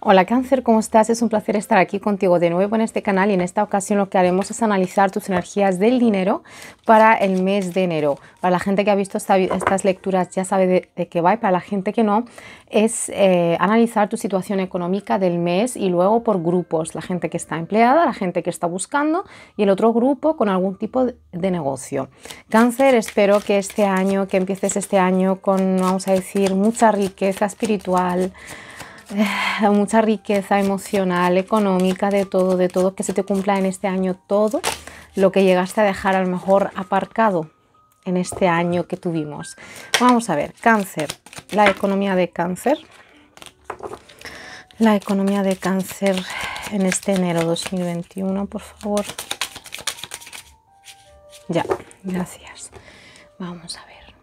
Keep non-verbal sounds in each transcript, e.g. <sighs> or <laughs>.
Hola cáncer, ¿cómo estás? Es un placer estar aquí contigo de nuevo en este canal y en esta ocasión lo que haremos es analizar tus energías del dinero para el mes de enero. Para la gente que ha visto estas lecturas ya sabe de, qué va y para la gente que no es eh, analizar tu situación económica del mes y luego por grupos, la gente que está empleada, la gente que está buscando y el otro grupo con algún tipo de negocio. Cáncer, espero que este año, que empieces este año con, vamos a decir, mucha riqueza espiritual, <sighs> mucha riqueza emocional, económica, de todo, de todo, que se te cumpla en este año todo lo que llegaste a dejar a lo mejor aparcado en este año que tuvimos. Vamos a ver, cáncer, la economía de cáncer. La economía de cáncer en este enero 2021, por favor. Ya, gracias. Vamos a ver.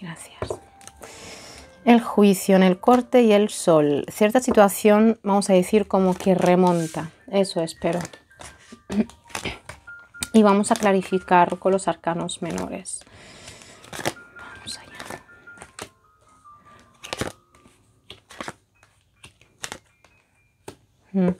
Gracias el juicio en el corte y el sol. Cierta situación, vamos a decir, como que remonta. Eso espero. Y vamos a clarificar con los arcanos menores. Vamos allá. Mm.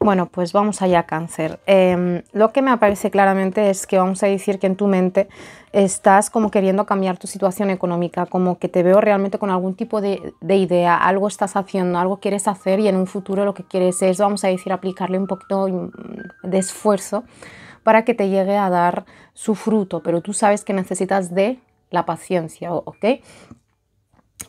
Bueno, pues vamos allá, cáncer. Em, lo que me aparece claramente es que vamos a decir que en tu mente estás como queriendo cambiar tu situación económica, como que te veo realmente con algún tipo de, idea, algo estás haciendo, algo quieres hacer y en un futuro lo que quieres es, vamos a decir, aplicarle un poquito mm, de esfuerzo para que te llegue a dar su fruto, pero tú sabes que necesitas de la paciencia, ¿ok?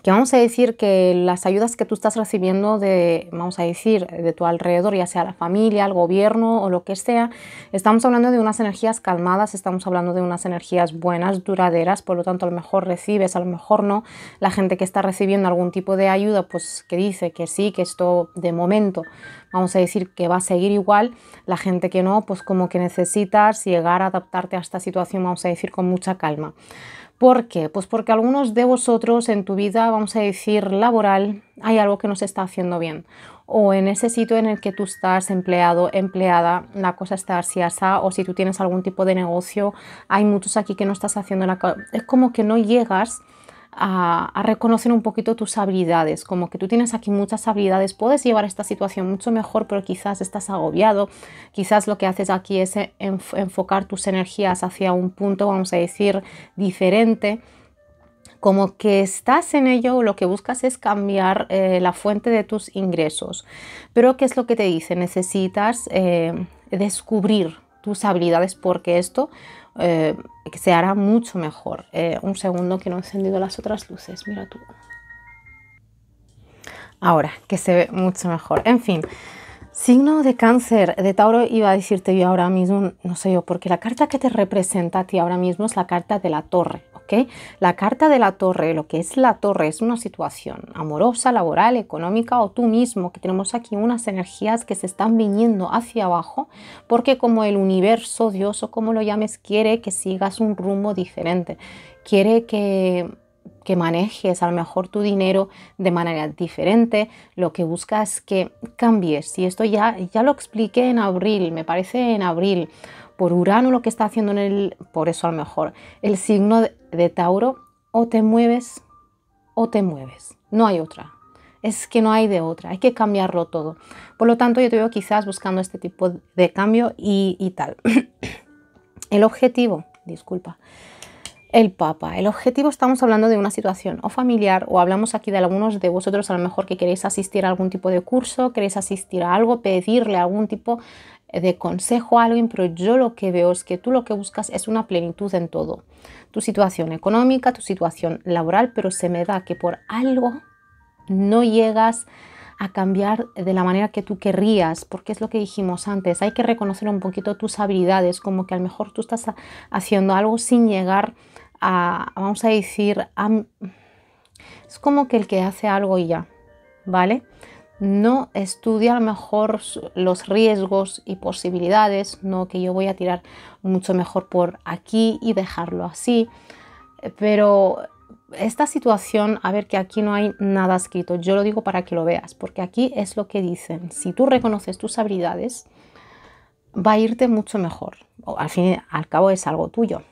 que vamos a decir que las ayudas que tú estás recibiendo de, vamos a decir, de tu alrededor, ya sea la familia, el gobierno o lo que sea, estamos hablando de unas energías calmadas, estamos hablando de unas energías buenas, duraderas, por lo tanto a lo mejor recibes, a lo mejor no. La gente que está recibiendo algún tipo de ayuda, pues que dice que sí, que esto de momento, vamos a decir que va a seguir igual. La gente que no, pues como que necesitas llegar a adaptarte a esta situación, vamos a decir, con mucha calma. ¿Por qué? Pues porque algunos de vosotros en tu vida, vamos a decir, laboral, hay algo que no se está haciendo bien. O en ese sitio en el que tú estás empleado, empleada, la cosa está así, asa, o si tú tienes algún tipo de negocio, hay muchos aquí que no estás haciendo la... Es como que no llegas a, reconocer un poquito tus habilidades, como que tú tienes aquí muchas habilidades, puedes llevar esta situación mucho mejor, pero quizás estás agobiado, quizás lo que haces aquí es enfocar tus energías hacia un punto, vamos a decir, diferente como que estás en ello, lo que buscas es cambiar eh, la fuente de tus ingresos. Pero ¿qué es lo que te dice? Necesitas eh, descubrir tus habilidades porque esto eh, se hará mucho mejor. Eh, un segundo que no he encendido las otras luces, mira tú. Ahora, que se ve mucho mejor. En fin, signo de cáncer de Tauro iba a decirte yo ahora mismo, no sé yo, porque la carta que te representa a ti ahora mismo es la carta de la torre. La carta de la torre, lo que es la torre, es una situación amorosa, laboral, económica o tú mismo, que tenemos aquí unas energías que se están viniendo hacia abajo, porque como el universo, Dios o como lo llames, quiere que sigas un rumbo diferente, quiere que manejes a lo mejor tu dinero de manera diferente, lo que busca es que cambies. Y esto ya, ya lo expliqué en abril, me parece en abril, por Urano lo que está haciendo en el, por eso a lo mejor, el signo de, Tauro, o te mueves o te mueves. No hay otra. Es que no hay de otra. Hay que cambiarlo todo. Por lo tanto, yo te veo quizás buscando este tipo de cambio y, y tal. <coughs> el objetivo, disculpa. El Papa. El objetivo estamos hablando de una situación o familiar o hablamos aquí de algunos de vosotros a lo mejor que queréis asistir a algún tipo de curso, queréis asistir a algo, pedirle algún tipo eh, de consejo a alguien, pero yo lo que veo es que tú lo que buscas es una plenitud en todo. Tu situación económica, tu situación laboral, pero se me da que por algo no llegas a cambiar de la manera que tú querrías, porque es lo que dijimos antes, hay que reconocer un poquito tus habilidades, como que a lo mejor tú estás haciendo algo sin llegar a, vamos a decir, es como que el que hace algo y ya, ¿vale? no estudia a lo mejor los riesgos y posibilidades, no que yo voy a tirar mucho mejor por aquí y dejarlo así, pero esta situación, a ver que aquí no hay nada escrito, yo lo digo para que lo veas, porque aquí es lo que dicen, si tú reconoces tus habilidades, va a irte mucho mejor, al fin y al cabo es algo tuyo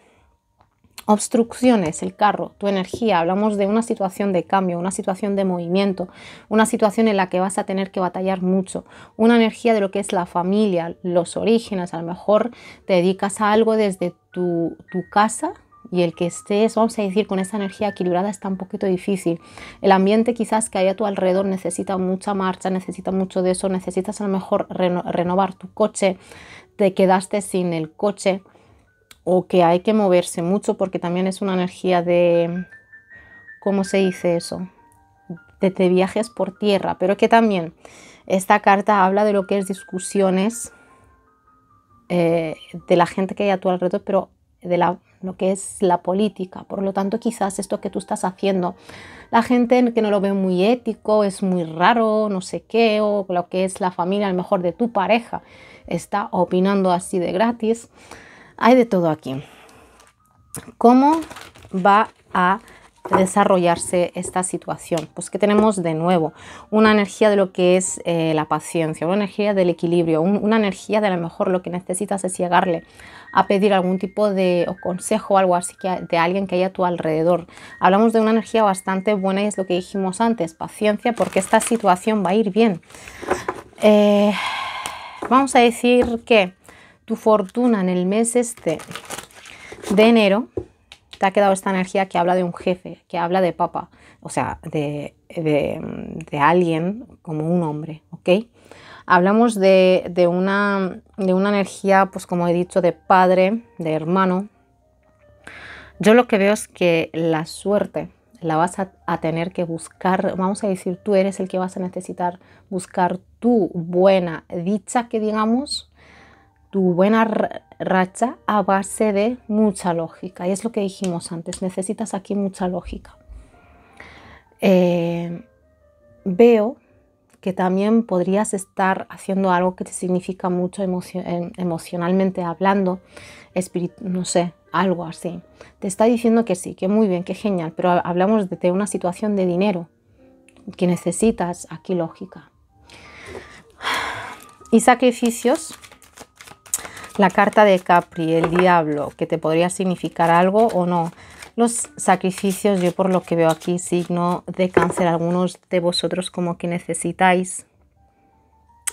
obstrucciones, el carro, tu energía, hablamos de una situación de cambio, una situación de movimiento, una situación en la que vas a tener que batallar mucho, una energía de lo que es la familia, los orígenes, a lo mejor te dedicas a algo desde tu, casa, y el que estés, vamos a decir, con esa energía equilibrada está un poquito difícil. El ambiente quizás que hay a tu alrededor necesita mucha marcha, necesita mucho de eso, necesitas a lo mejor renovar tu coche, te quedaste sin el coche, o que hay que moverse mucho porque también es una energía de, ¿cómo se dice eso? De, viajes por tierra, pero que también esta carta habla de lo que es discusiones eh, de la gente que hay a tu alrededor, pero de lo que es la política. Por lo tanto, quizás esto que tú estás haciendo, la gente que no lo ve muy ético, es muy raro, no sé qué, o lo que es la familia, a lo mejor de tu pareja, está opinando así de gratis. Hay de todo aquí. ¿Cómo va a desarrollarse esta situación? Pues que tenemos de nuevo una energía de lo que es eh, la paciencia, una energía del equilibrio, una energía de a lo mejor lo que necesitas es llegarle a pedir algún tipo de consejo o algo así que, de alguien que haya a tu alrededor. Hablamos de una energía bastante buena y es lo que dijimos antes, paciencia porque esta situación va a ir bien. Eh, vamos a decir que tu fortuna en el mes este de enero, te ha quedado esta energía que habla de un jefe, que habla de papá, o sea, de, de, alguien como un hombre, ¿ok? Hablamos de, de, una, de una energía, pues como he dicho, de padre, de hermano. Yo lo que veo es que la suerte la vas a, a, tener que buscar, vamos a decir, tú eres el que vas a necesitar buscar tu buena dicha, que digamos, tu buena racha a base de mucha lógica. Y es lo que dijimos antes, necesitas aquí mucha lógica. Eh, veo que también podrías estar haciendo algo que te significa mucho emocionalmente hablando, no sé, algo así. Te está diciendo que sí, que muy bien, que genial, pero hablamos de una situación de dinero que necesitas aquí lógica. Y sacrificios, la carta de Capri, el diablo, que te podría significar algo o no. Los sacrificios, yo por lo que veo aquí, signo de cáncer, algunos de vosotros como que necesitáis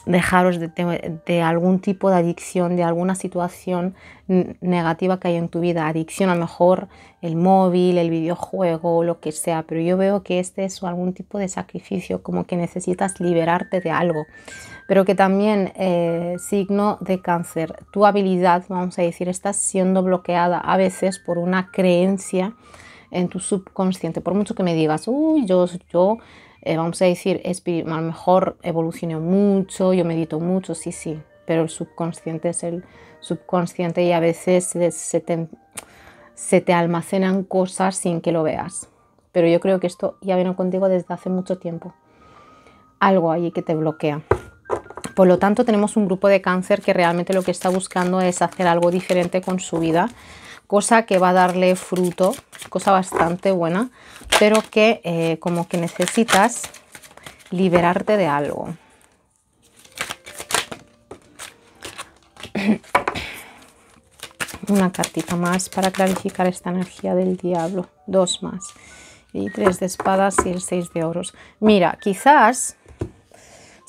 dejaros de, algún tipo de adicción, de alguna situación negativa que hay en tu vida. Adicción a lo mejor el móvil, el videojuego, lo que sea, pero yo veo que este es algún tipo de sacrificio, como que necesitas liberarte de algo pero que también eh, signo de cáncer. Tu habilidad, vamos a decir, está siendo bloqueada a veces por una creencia en tu subconsciente. Por mucho que me digas, uy, yo, yo eh, vamos a decir, a lo mejor evolucioné mucho, yo medito mucho, sí, sí, pero el subconsciente es el subconsciente y a veces se te, almacenan cosas sin que lo veas. Pero yo creo que esto ya viene contigo desde hace mucho tiempo. Algo allí que te bloquea. Por lo tanto, tenemos un grupo de cáncer que realmente lo que está buscando es hacer algo diferente con su vida, cosa que va a darle fruto, cosa bastante buena, pero que eh, como que necesitas liberarte de algo. Una cartita más para clarificar esta energía del diablo. Dos más. Y tres de espadas y el seis de oros. Mira, quizás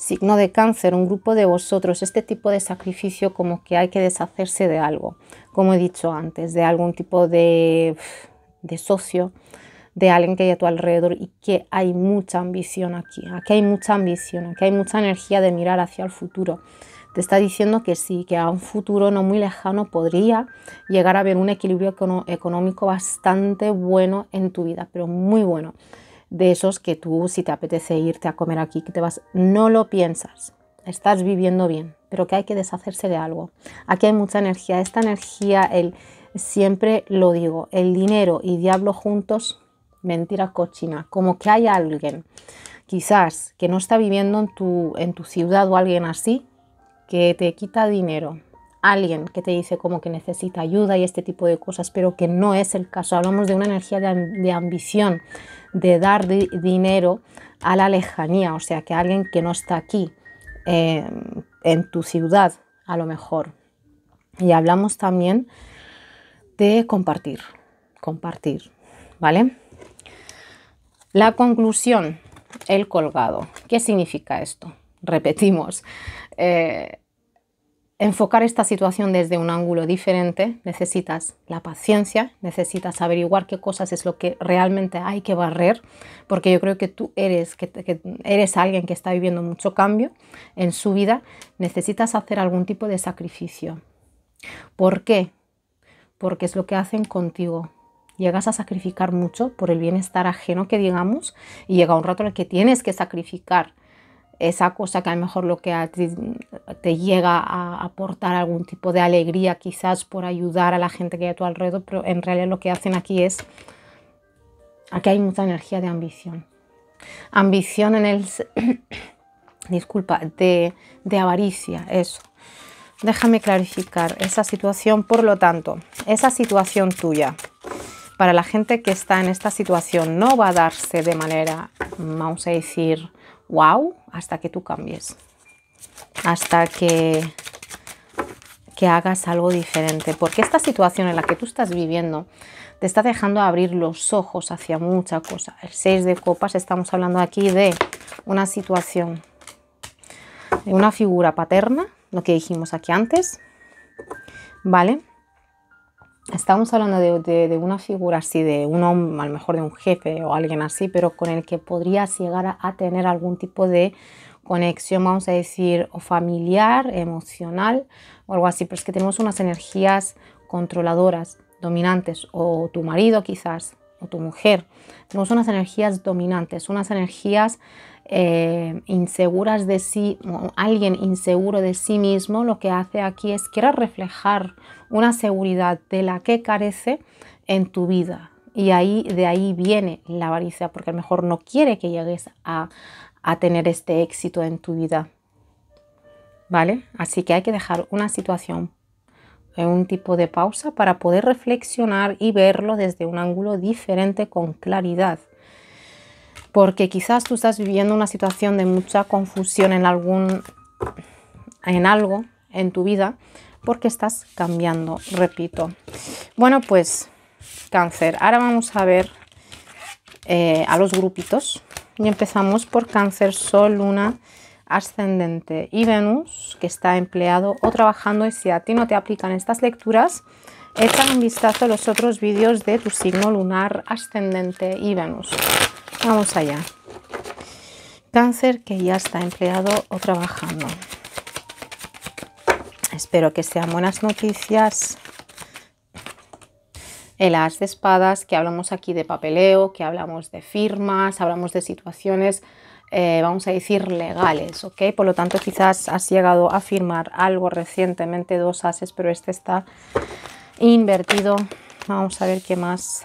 signo de cáncer, un grupo de vosotros, este tipo de sacrificio como que hay que deshacerse de algo, como he dicho antes, de algún tipo de, de socio, de alguien que hay a tu alrededor y que hay mucha ambición aquí, aquí hay mucha ambición, aquí hay mucha energía de mirar hacia el futuro. Te está diciendo que sí, que a un futuro no muy lejano podría llegar a ver un equilibrio económico bastante bueno en tu vida, pero muy bueno de esos que tú, si te apetece irte a comer aquí, que te vas, no lo piensas, estás viviendo bien, pero que hay que deshacerse de algo. Aquí hay mucha energía, esta energía, el, siempre lo digo, el dinero y diablo juntos, mentira cochina, como que hay alguien, quizás, que no está viviendo en tu, en tu ciudad o alguien así, que te quita dinero, alguien que te dice como que necesita ayuda y este tipo de cosas, pero que no es el caso. Hablamos de una energía de, ambición, de dar dinero a la lejanía, o sea, que alguien que no está aquí, em, en tu ciudad, a lo mejor. Y hablamos también de compartir, compartir, ¿vale? La conclusión, el colgado. ¿Qué significa esto? Repetimos, eh, enfocar esta situación desde un ángulo diferente, necesitas la paciencia, necesitas averiguar qué cosas es lo que realmente hay que barrer, porque yo creo que tú eres, que, eres alguien que está viviendo mucho cambio en su vida, necesitas hacer algún tipo de sacrificio. ¿Por qué? Porque es lo que hacen contigo, llegas a sacrificar mucho por el bienestar ajeno que digamos y llega un rato en el que tienes que sacrificar esa cosa que a lo mejor lo que te llega a aportar algún tipo de alegría quizás por ayudar a la gente que hay a tu alrededor, pero en realidad lo que hacen aquí es, aquí hay mucha energía de ambición. Ambición en el, <coughs> disculpa, de, de avaricia, eso. Déjame clarificar esa situación, por lo tanto, esa situación tuya, para la gente que está en esta situación, no va a darse de manera, vamos a decir, wow, hasta que tú cambies, hasta que, que hagas algo diferente, porque esta situación en la que tú estás viviendo te está dejando abrir los ojos hacia mucha cosa. El 6 de copas, estamos hablando aquí de una situación, de una figura paterna, lo que dijimos aquí antes, ¿vale? estamos hablando de, una figura así, de un hombre, a lo mejor de un jefe o alguien así, pero con el que podrías llegar a, a tener algún tipo de conexión, vamos a decir, o familiar, emocional o algo así, pero es que tenemos unas energías controladoras, dominantes, o tu marido quizás, o tu mujer. Tenemos unas energías dominantes, unas energías eh, inseguras de sí, alguien inseguro de sí mismo, lo que hace aquí es querer reflejar una seguridad de la que carece en tu vida. Y ahí, de ahí viene la avaricia, porque a lo mejor no quiere que llegues a, a tener este éxito en tu vida. ¿Vale? Así que hay que dejar una situación eh, un tipo de pausa para poder reflexionar y verlo desde un ángulo diferente con claridad porque quizás tú estás viviendo una situación de mucha confusión en algún en algo en tu vida porque estás cambiando, repito. Bueno, pues cáncer. Ahora vamos a ver eh, a los grupitos y empezamos por cáncer, sol, luna, ascendente y Venus, que está empleado o trabajando y si a ti no te aplican estas lecturas, echa un vistazo a los otros vídeos de tu signo lunar, ascendente y Venus. Vamos allá. Cáncer que ya está empleado o trabajando. Espero que sean buenas noticias. El as de espadas, que hablamos aquí de papeleo, que hablamos de firmas, hablamos de situaciones, eh, vamos a decir, legales, ¿ok? Por lo tanto, quizás has llegado a firmar algo recientemente, dos ases, pero este está invertido. Vamos a ver qué más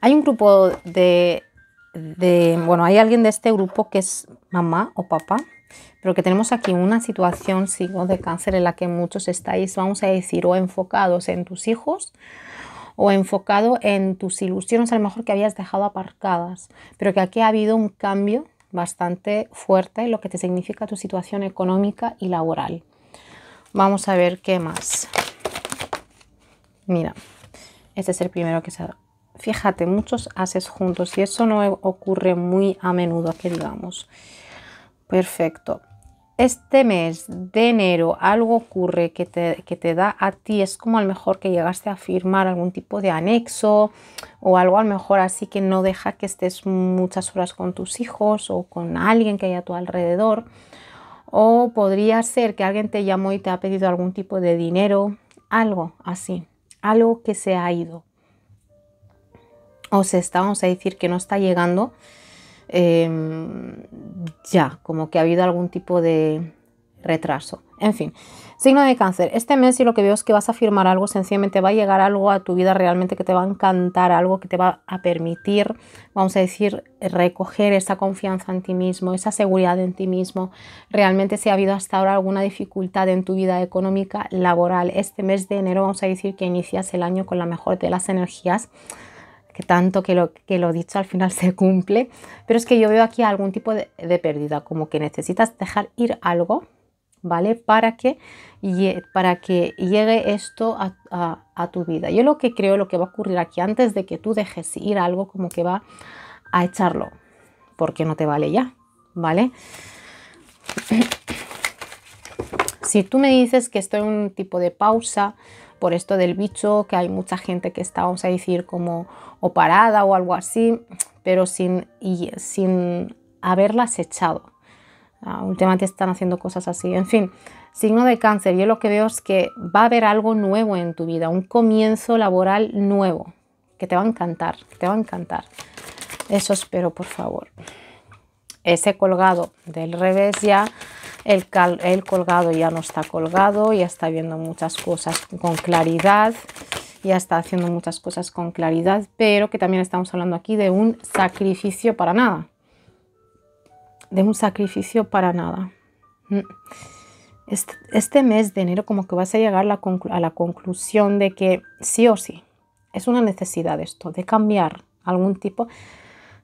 Hay un grupo de, bueno, hay alguien de este grupo que es mamá o papá, pero que tenemos aquí una situación, sí, de cáncer, en la que muchos estáis, vamos a decir, o enfocados en tus hijos o enfocado en tus ilusiones, a lo mejor que habías dejado aparcadas, pero que aquí ha habido un cambio bastante fuerte en lo que te significa tu situación económica y laboral. Vamos a ver qué más. Mira, este es el primero que se ha fíjate, muchos haces juntos y eso no e, ocurre muy a menudo, que digamos. Perfecto. Este mes de enero algo ocurre que te, te da a ti, es como a lo mejor que llegaste a firmar algún tipo de anexo o algo a lo mejor así que no deja que estés muchas horas con tus hijos o con alguien que haya a tu alrededor. O podría ser que alguien te llamó y te ha pedido algún tipo de dinero, algo así, algo que se ha ido o se está, vamos a decir, que no está llegando em, ya, como que ha habido algún tipo de retraso. En fin, signo de cáncer. Este mes si lo que veo es que vas a firmar algo, sencillamente va a llegar algo a tu vida realmente que te va a encantar, algo que te va a permitir, vamos a decir, recoger esa confianza en ti mismo, esa seguridad en ti mismo. Realmente si ha habido hasta ahora alguna dificultad en tu vida económica, laboral, este mes de enero vamos a decir que inicias el año con la mejor de las energías tanto que lo, que lo dicho al final <laughs> se cumple, pero es que yo veo aquí algún tipo de, pérdida, como que necesitas dejar ir algo, ¿vale? Para que, para que llegue esto a, a, tu vida. Yo lo que creo, lo que va a ocurrir aquí, antes de que tú dejes ir algo, como que va a echarlo, porque no te vale ya, ¿vale? <clears throat> Si tú me dices que estoy en un tipo de pausa, por esto del bicho, que hay mucha gente que está, vamos a decir, como o parada o algo así, pero sin, y, sin haberlas echado. Ah, últimamente están haciendo cosas así. En fin, signo de cáncer, yo lo que veo es que va a haber algo nuevo en tu vida, un comienzo laboral nuevo, que te va a encantar, te va a encantar. Eso espero, por favor. Ese colgado del revés ya el, colgado ya no está colgado, ya está viendo muchas cosas con claridad, ya está haciendo muchas cosas con claridad, pero que también estamos hablando aquí de un sacrificio para nada. De un sacrificio para nada. Mm. Este, este, mes de enero como que vas a llegar a la conclusión de que sí o sí, es una necesidad esto, de cambiar algún tipo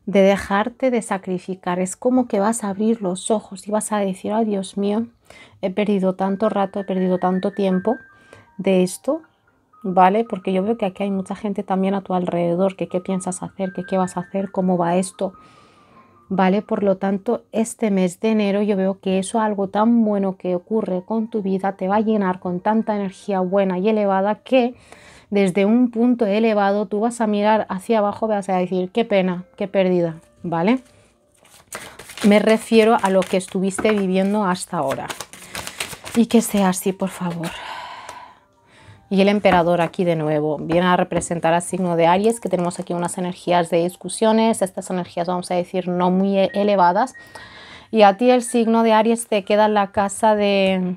de dejarte de sacrificar. Es como que vas a abrir los ojos y vas a decir, oh Dios mío, he perdido tanto rato, he perdido tanto tiempo de esto, ¿vale? Porque yo veo que aquí hay mucha gente también a tu alrededor, que qué piensas hacer, que qué vas a hacer, cómo va esto, ¿vale? Por lo tanto, este mes de enero yo veo que eso, algo tan bueno que ocurre con tu vida, te va a llenar con tanta energía buena y elevada que desde un punto elevado, tú vas a mirar hacia abajo, vas a decir, qué pena, qué pérdida, ¿vale? Me refiero a lo que estuviste viviendo hasta ahora. Y que sea así, por favor. Y el emperador aquí de nuevo viene a representar al signo de Aries, que tenemos aquí unas energías de discusiones, estas energías vamos a decir no muy e-, elevadas. Y a ti el signo de Aries te queda en la casa de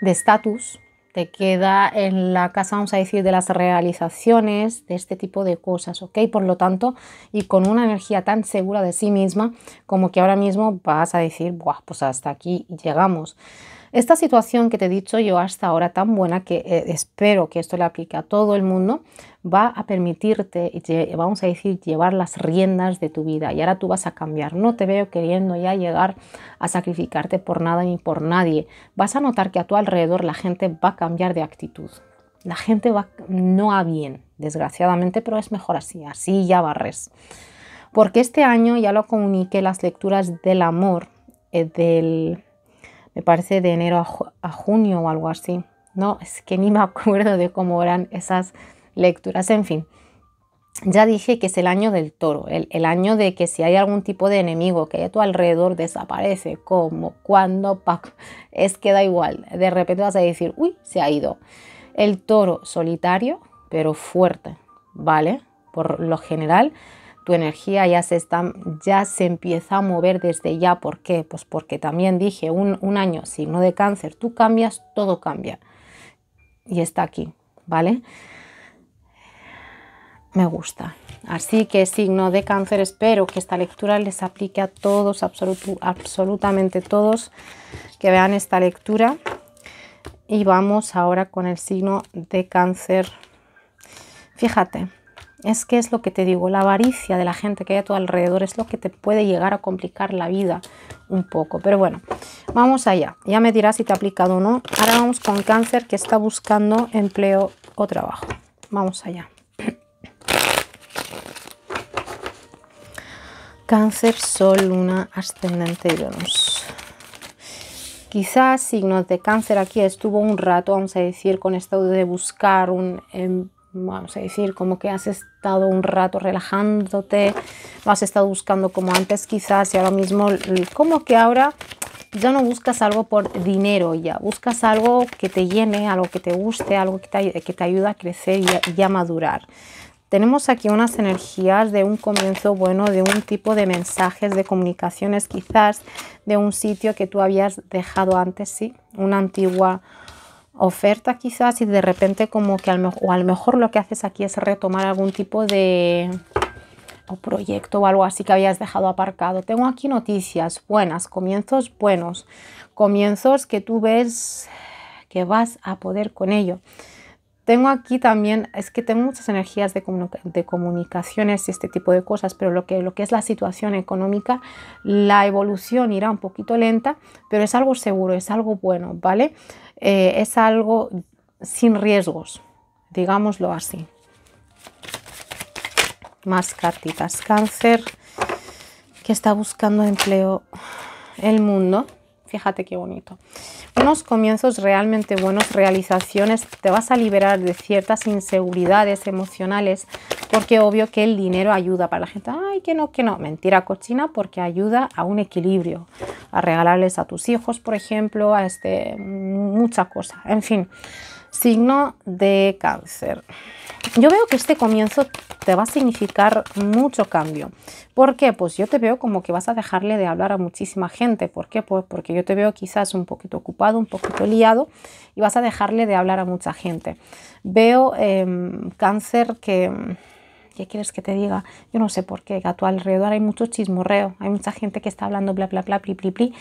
estatus, te queda en la casa, vamos a decir, de las realizaciones, de este tipo de cosas, ¿ok? Por lo tanto, y con una energía tan segura de sí misma, como que ahora mismo vas a decir, Buah, pues hasta aquí llegamos. Esta situación que te he dicho yo hasta ahora tan buena, que eh, espero que esto le aplique a todo el mundo, va a permitirte, vamos a decir, llevar las riendas de tu vida. Y ahora tú vas a cambiar. No te veo queriendo ya llegar a sacrificarte por nada ni por nadie. Vas a notar que a tu alrededor la gente va a cambiar de actitud. La gente va no a bien, desgraciadamente, pero es mejor así. Así ya barres. Porque este año ya lo comuniqué las lecturas del amor, eh, del me parece de enero a, junio o algo así. No, es que ni me acuerdo de cómo eran esas lecturas. En fin, ya dije que es el año del toro, el, año de que si hay algún tipo de enemigo que hay a tu alrededor desaparece, como, cuando, es que da igual. De repente vas a decir, uy, se ha ido. El toro solitario, pero fuerte, ¿vale? Por lo general, tu energía ya se, está, ya se empieza a mover desde ya. ¿Por qué? Pues porque también dije, un, año, signo de cáncer, tú cambias, todo cambia. Y está aquí, ¿vale? Me gusta. Así que signo de cáncer, espero que esta lectura les aplique a todos, absolutamente todos, que vean esta lectura. Y vamos ahora con el signo de cáncer. Fíjate, es que es lo que te digo, la avaricia de la gente que hay a tu alrededor es lo que te puede llegar a complicar la vida un poco. Pero bueno, vamos allá. Ya me dirás si te ha aplicado o no. Ahora vamos con cáncer que está buscando empleo o trabajo. Vamos allá. Cáncer, Sol, Luna, Ascendente y Venus. Quizás signos de cáncer aquí estuvo un rato, vamos a decir, con esto de buscar un... Em- vamos a decir, como que has estado un rato relajándote, no has estado buscando como antes quizás y ahora mismo, como que ahora ya no buscas algo por dinero, ya buscas algo que te llene, algo que te guste, algo que te, que ayude a crecer y a, y a madurar. Tenemos aquí unas energías de un comienzo bueno, de un tipo de mensajes, de comunicaciones quizás, de un sitio que tú habías dejado antes, sí, una antigua oferta quizás y de repente como que a lo, o mejor lo que haces aquí es retomar algún tipo de proyecto o algo así que habías dejado aparcado. Tengo aquí noticias buenas, comienzos buenos, comienzos que tú ves que vas a poder con ello. Tengo aquí también, es que tengo muchas energías de, comunicaciones y este tipo de cosas, pero lo que, lo que es la situación económica, la evolución irá un poquito lenta, pero es algo seguro, es algo bueno, ¿vale? Eh, es algo sin riesgos, digámoslo así. Más cartitas. Cáncer que está buscando empleo el mundo. Fíjate qué bonito unos comienzos realmente buenos, realizaciones, te vas a liberar de ciertas inseguridades emocionales, porque obvio que el dinero ayuda para la gente. Ay, que no, que no. Mentira cochina, porque ayuda a un equilibrio, a regalarles a tus hijos, por ejemplo, a este, mucha cosa. En fin signo de cáncer. Yo veo que este comienzo te va a significar mucho cambio. ¿Por qué? Pues yo te veo como que vas a dejarle de hablar a muchísima gente. ¿Por qué? Pues porque yo te veo quizás un poquito ocupado, un poquito liado y vas a dejarle de hablar a mucha gente. Veo em, cáncer que... ¿Qué quieres que te diga? Yo no sé por qué, a tu alrededor hay mucho chismorreo, hay mucha gente que está hablando bla, bla, bla, pli, pli, pli.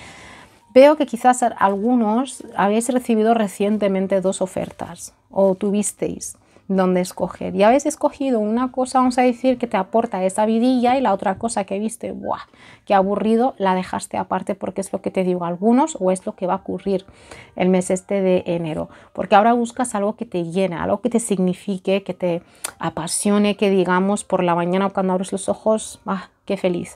Veo que quizás algunos habéis recibido recientemente dos ofertas o tuvisteis donde escoger. Y habéis escogido una cosa, vamos a decir, que te aporta esa vidilla y la otra cosa que viste, ¡buah! Qué aburrido, la dejaste aparte porque es lo que te digo a algunos o es lo que va a ocurrir el mes este de enero. Porque ahora buscas algo que te llene, algo que te signifique, que te apasione, que digamos por la mañana cuando abres los ojos, ¡ah! qué feliz.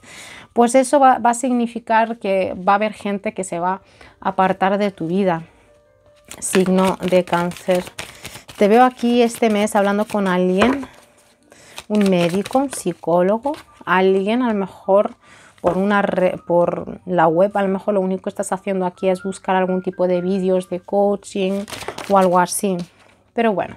Pues eso va, va a significar que va a haber gente que se va a apartar de tu vida. Signo de cáncer te veo aquí este mes hablando con alguien, un médico, un psicólogo, alguien a lo mejor por, una por la web, a lo mejor lo único que estás haciendo aquí es buscar algún tipo de vídeos de coaching o algo así. Pero bueno.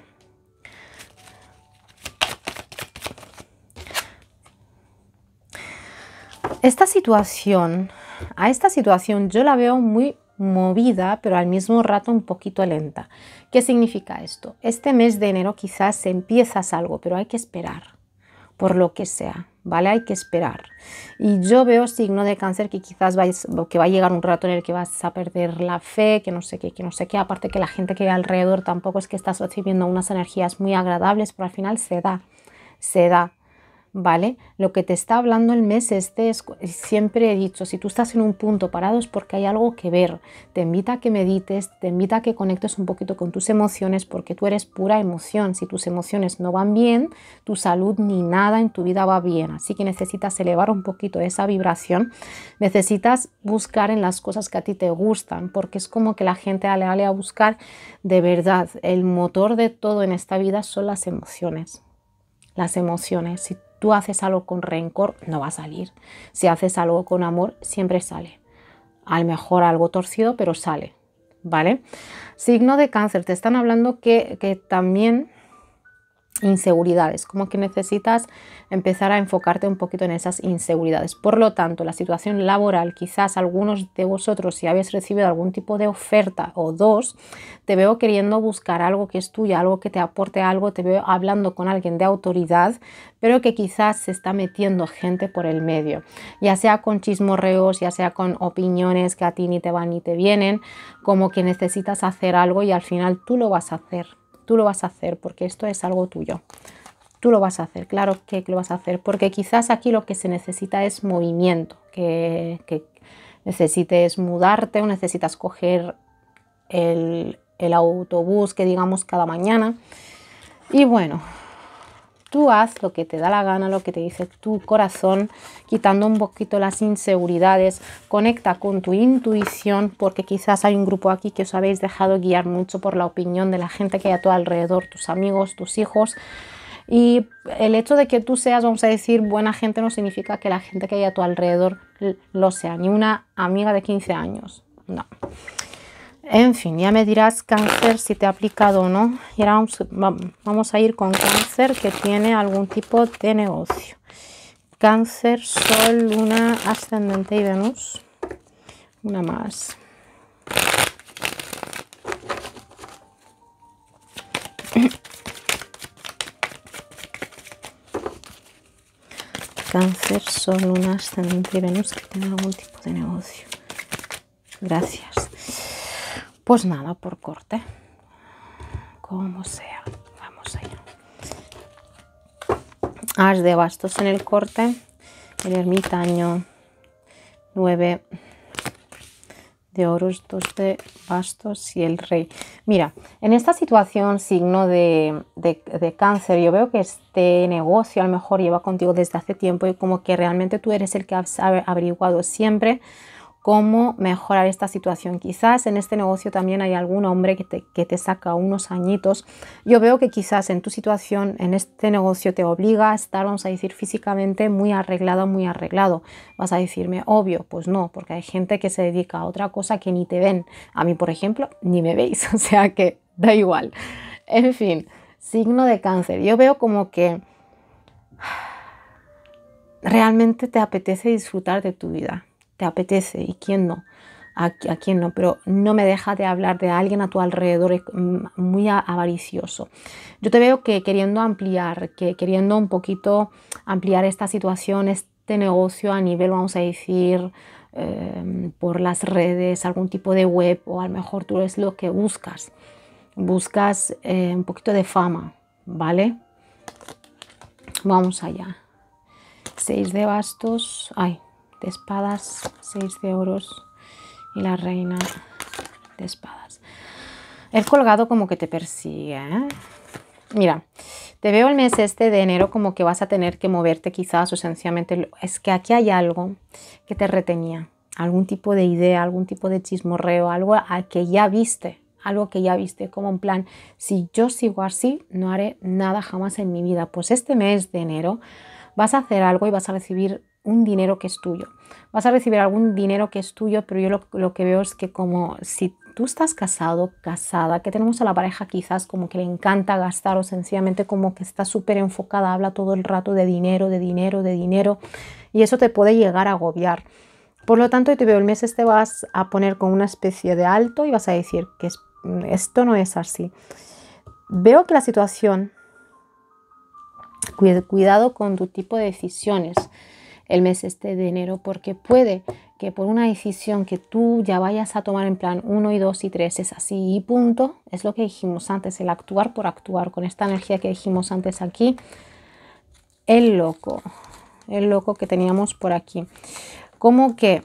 Esta situación, a esta situación yo la veo muy movida, pero al mismo rato un poquito lenta. ¿Qué significa esto? Este mes de enero quizás empiezas algo, pero hay que esperar, por lo que sea, ¿vale? Hay que esperar. Y yo veo signo de cáncer que quizás vais, que va a llegar un rato en el que vas a perder la fe, que no sé qué, que no sé qué. Aparte que la gente que hay alrededor tampoco es que estás recibiendo unas energías muy agradables, pero al final se da, se da. ¿vale? Lo que te está hablando el mes este es, siempre he dicho, si tú estás en un punto parado es porque hay algo que ver. Te invita a que medites, te invita a que conectes un poquito con tus emociones porque tú eres pura emoción. Si tus emociones no van bien, tu salud ni nada en tu vida va bien. Así que necesitas elevar un poquito esa vibración. Necesitas buscar en las cosas que a ti te gustan porque es como que la gente ale, a buscar de verdad. El motor de todo en esta vida son las emociones. Las emociones. Tú haces algo con rencor, no va a salir. Si haces algo con amor, siempre sale. A lo mejor algo torcido, pero sale. ¿Vale? Signo de cáncer, te están hablando que, que también inseguridades, como que necesitas empezar a enfocarte un poquito en esas inseguridades. Por lo tanto, la situación laboral, quizás algunos de vosotros, si habéis recibido algún tipo de oferta o dos, te veo queriendo buscar algo que es tuya algo que te aporte algo, te veo hablando con alguien de autoridad, pero que quizás se está metiendo gente por el medio, ya sea con chismorreos, ya sea con opiniones que a ti ni te van ni te vienen, como que necesitas hacer algo y al final tú lo vas a hacer Tú lo vas a hacer porque esto es algo tuyo. Tú lo vas a hacer, claro que lo vas a hacer, porque quizás aquí lo que se necesita es movimiento, que, necesites mudarte o necesitas coger el, el autobús que digamos cada mañana. Y bueno, Tú haz lo que te da la gana, lo que te dice tu corazón, quitando un poquito las inseguridades, conecta con tu intuición, porque quizás hay un grupo aquí que os habéis dejado guiar mucho por la opinión de la gente que hay a tu alrededor, tus amigos, tus hijos. Y el hecho de que tú seas, vamos a decir, buena gente no significa que la gente que hay a tu alrededor lo sea, ni una amiga de 15 años. No. En fin, ya me dirás cáncer si te ha aplicado o no. Y ahora vamos, a ir con cáncer que tiene algún tipo de negocio. Cáncer, Sol, Luna, Ascendente y Venus. Una más. <coughs> Cáncer, Sol, Luna, Ascendente y Venus que tiene algún tipo de negocio. Gracias. Pues nada, por corte. Como sea. Vamos allá. As de bastos en el corte. El ermitaño. 9 de oros, dos de bastos y el rey. Mira, en esta situación, signo de, de, cáncer, yo veo que este negocio a lo mejor lleva contigo desde hace tiempo y como que realmente tú eres el que has averiguado siempre cómo mejorar esta situación. Quizás en este negocio también hay algún hombre que te, que te saca unos añitos. Yo veo que quizás en tu situación, en este negocio, te obliga a estar, vamos a decir, físicamente muy arreglado muy arreglado. Vas a decirme, obvio, pues no, porque hay gente que se dedica a otra cosa que ni te ven. A mí, por ejemplo, ni me veis, <laughs> o sea que da igual. En fin, signo de cáncer. Yo veo como que realmente te apetece disfrutar de tu vida te apetece y quién no, a, quién no, pero no me deja de hablar de alguien a tu alrededor muy avaricioso. Yo te veo que queriendo ampliar, que queriendo un poquito ampliar esta situación, este negocio a nivel, vamos a decir, em, por las redes, algún tipo de web o a lo mejor tú es lo que buscas. Buscas eh, un poquito de fama, ¿vale? Vamos allá. 6 de bastos. Ay, de espadas, 6 de oros y la reina de espadas. El colgado como que te persigue. ¿eh? Mira, te veo el mes este de enero como que vas a tener que moverte quizás sencillamente. Es que aquí hay algo que te retenía, algún tipo de idea, algún tipo de chismorreo, algo a que ya viste, algo que ya viste, como en plan, si yo sigo así, no haré nada jamás en mi vida. Pues este mes de enero vas a hacer algo y vas a recibir un dinero que es tuyo. Vas a recibir algún dinero que es tuyo, pero yo lo, que veo es que como si tú estás casado, casada, que tenemos a la pareja quizás como que le encanta gastar o sencillamente como que está súper enfocada, habla todo el rato de dinero, de dinero, de dinero y eso te puede llegar a agobiar. Por lo tanto, yo te veo el mes este vas a poner con una especie de alto y vas a decir que esto no es así. Veo que la situación, cuidado con tu tipo de decisiones el mes este de enero porque puede que por una decisión que tú ya vayas a tomar en plan 1 y 2 y 3 es así y punto, es lo que dijimos antes, el actuar por actuar, con esta energía que dijimos antes aquí, el loco, el loco que teníamos por aquí. Como que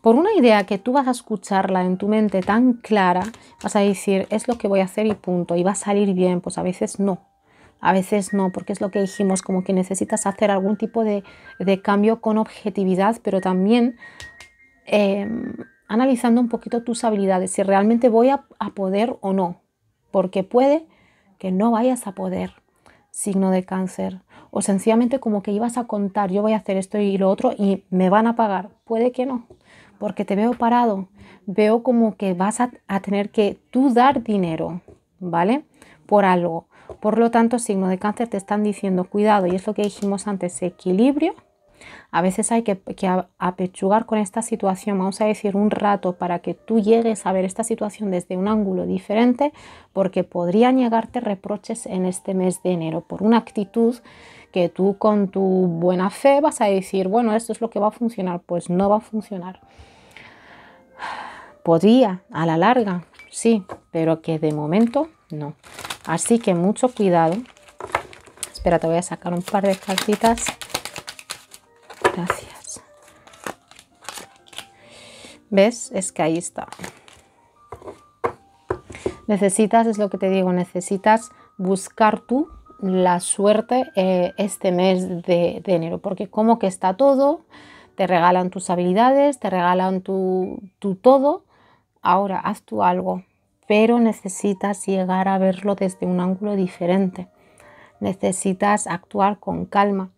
por una idea que tú vas a escucharla en tu mente tan clara, vas a decir, es lo que voy a hacer y punto, y va a salir bien, pues a veces no, a veces no, porque es lo que dijimos, como que necesitas hacer algún tipo de, cambio con objetividad, pero también em, analizando un poquito tus habilidades, si realmente voy a, poder o no, porque puede que no vayas a poder, signo de cáncer, o sencillamente como que ibas a contar, yo voy a hacer esto y lo otro y me van a pagar, puede que no, porque te veo parado, veo como que vas a tener que tú dar dinero, ¿vale? Por algo por lo tanto, signo de cáncer te están diciendo cuidado y es lo que dijimos antes, equilibrio. A veces hay que, apechugar con esta situación, vamos a decir un rato para que tú llegues a ver esta situación desde un ángulo diferente, porque podrían llegarte reproches en este mes de enero por una actitud que tú con tu buena fe vas a decir, bueno, esto es lo que va a funcionar, pues no va a funcionar. Podría, a la larga, sí, pero que de momento no. Así que mucho cuidado. Espera, te voy a sacar un par de cartitas. Gracias. ¿Ves? Es que ahí está. Necesitas, es lo que te digo, necesitas buscar tú la suerte eh, este mes de, enero, porque como que está todo, te regalan tus habilidades, te regalan tu, tu todo, ahora haz tú algo, pero necesitas llegar a verlo desde un ángulo diferente. Necesitas actuar con calma.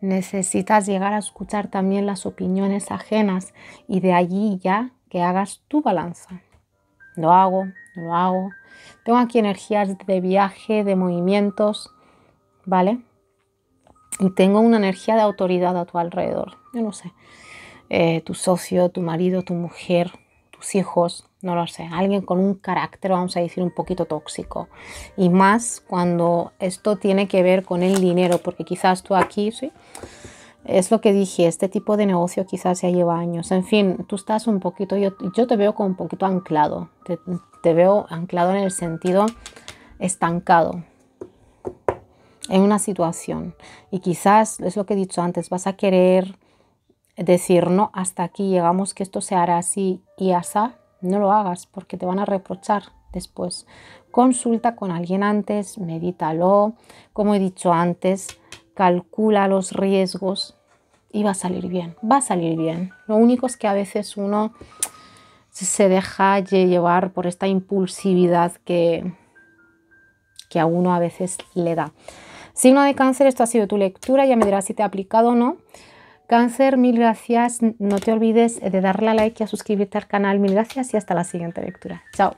Necesitas llegar a escuchar también las opiniones ajenas y de allí ya que hagas tu balanza. Lo hago, lo hago. Tengo aquí energías de viaje, de movimientos, ¿vale? Y tengo una energía de autoridad a tu alrededor. Yo no sé. Eh, tu socio, tu marido, tu mujer, tus hijos, no lo sé, alguien con un carácter, vamos a decir, un poquito tóxico. Y más cuando esto tiene que ver con el dinero, porque quizás tú aquí, sí, es lo que dije, este tipo de negocio quizás ya lleva años. En fin, tú estás un poquito, yo, yo te veo como un poquito anclado, te, veo anclado en el sentido estancado en una situación. Y quizás, es lo que he dicho antes, vas a querer decir, no, hasta aquí llegamos, que esto se hará así y así. No lo hagas porque te van a reprochar después. Consulta con alguien antes, medítalo, como he dicho antes, calcula los riesgos y va a salir bien, va a salir bien. Lo único es que a veces uno se deja llevar por esta impulsividad que, que a uno a veces le da. Signo de cáncer, esto ha sido tu lectura, ya me dirás si te ha aplicado o no. Cáncer, mil gracias. No te olvides de darle a like y a suscribirte al canal. Mil gracias y hasta la siguiente lectura. Chao.